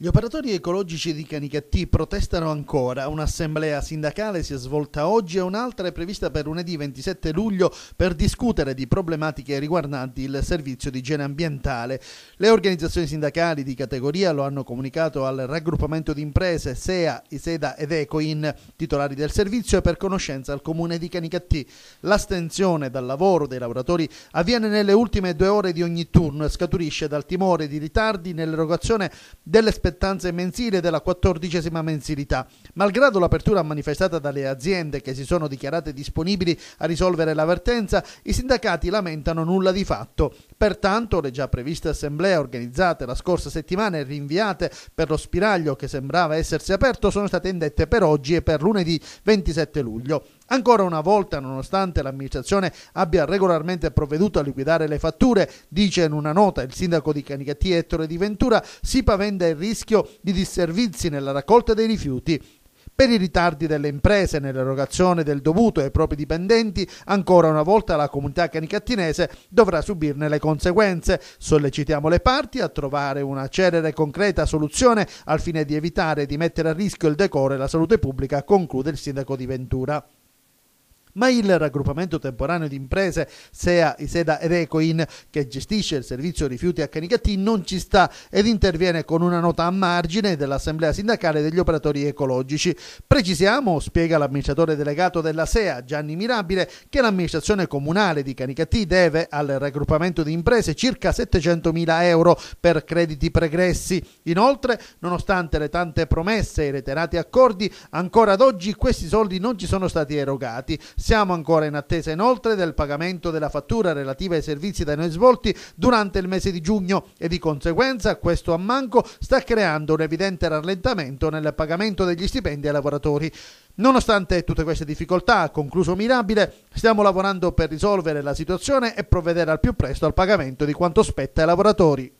Gli operatori ecologici di Canicattì protestano ancora. Un'assemblea sindacale si è svolta oggi e un'altra è prevista per lunedì 27 luglio per discutere di problematiche riguardanti il servizio di igiene ambientale. Le organizzazioni sindacali di categoria lo hanno comunicato al raggruppamento di imprese SEA, ISEDA ed ECOIN, titolari del servizio e per conoscenza al comune di Canicattì. L'astensione dal lavoro dei lavoratori avviene nelle ultime due ore di ogni turno e scaturisce dal timore di ritardi nell'erogazione delle spese spettanze mensili della quattordicesima mensilità. Malgrado l'apertura manifestata dalle aziende che si sono dichiarate disponibili a risolvere l'avvertenza, i sindacati lamentano nulla di fatto. Pertanto le già previste assemblee organizzate la scorsa settimana e rinviate per lo spiraglio che sembrava essersi aperto sono state indette per oggi e per lunedì 27 luglio. Ancora una volta, nonostante l'amministrazione abbia regolarmente provveduto a liquidare le fatture, dice in una nota il sindaco di Canicattì Ettore Di Ventura, si paventa il rischio di disservizi nella raccolta dei rifiuti per i ritardi delle imprese nell'erogazione del dovuto ai propri dipendenti, ancora una volta la comunità canicattinese dovrà subirne le conseguenze. Sollecitiamo le parti a trovare una celere e concreta soluzione al fine di evitare di mettere a rischio il decoro e la salute pubblica, conclude il sindaco di Ventura ma il raggruppamento temporaneo di imprese SEA Iseda ed Ecoin che gestisce il servizio rifiuti a Canicattì non ci sta ed interviene con una nota a margine dell'assemblea sindacale degli operatori ecologici. Precisiamo, spiega l'amministratore delegato della SEA Gianni Mirabile, che l'amministrazione comunale di Canicattì deve al raggruppamento di imprese circa 700.000 euro per crediti pregressi. Inoltre, nonostante le tante promesse e i reiterati accordi, ancora ad oggi questi soldi non ci sono stati erogati. Siamo ancora in attesa inoltre del pagamento della fattura relativa ai servizi da noi svolti durante il mese di giugno e di conseguenza questo ammanco sta creando un evidente rallentamento nel pagamento degli stipendi ai lavoratori. Nonostante tutte queste difficoltà, ha concluso Mirabile, stiamo lavorando per risolvere la situazione e provvedere al più presto al pagamento di quanto spetta ai lavoratori.